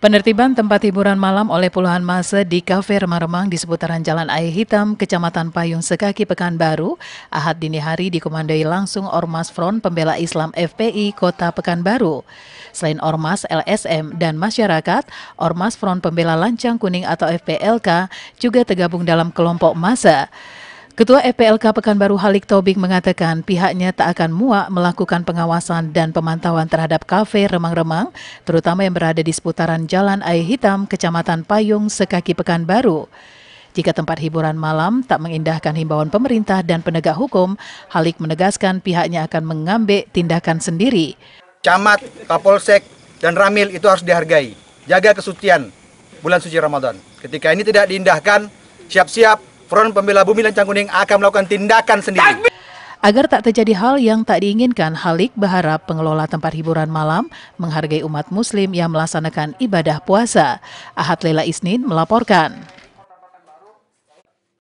Penertiban tempat hiburan malam oleh puluhan masa di Kafe Remang-Remang di seputaran Jalan Air Hitam, Kecamatan Payung Sekaki, Pekanbaru, Ahad dini hari dikomandoi langsung Ormas Front Pembela Islam FPI Kota Pekanbaru. Selain Ormas, LSM, dan masyarakat, Ormas Front Pembela Lancang Kuning atau FPLK juga tergabung dalam kelompok masa. Ketua EPLK Pekanbaru Halik Tobing mengatakan pihaknya tak akan muak melakukan pengawasan dan pemantauan terhadap kafe remang-remang, terutama yang berada di seputaran Jalan Air Hitam, Kecamatan Payung, Sekaki Pekanbaru. Jika tempat hiburan malam tak mengindahkan himbauan pemerintah dan penegak hukum, Halik menegaskan pihaknya akan mengambil tindakan sendiri. Camat, Kapolsek, dan Ramil itu harus dihargai. Jaga kesucian bulan suci Ramadan. Ketika ini tidak diindahkan, siap-siap Front Pembela Bumi Lancang Kuning akan melakukan tindakan sendiri. Agar tak terjadi hal yang tak diinginkan, Halik berharap pengelola tempat hiburan malam menghargai umat muslim yang melaksanakan ibadah puasa. Ahad Lela Isnin melaporkan.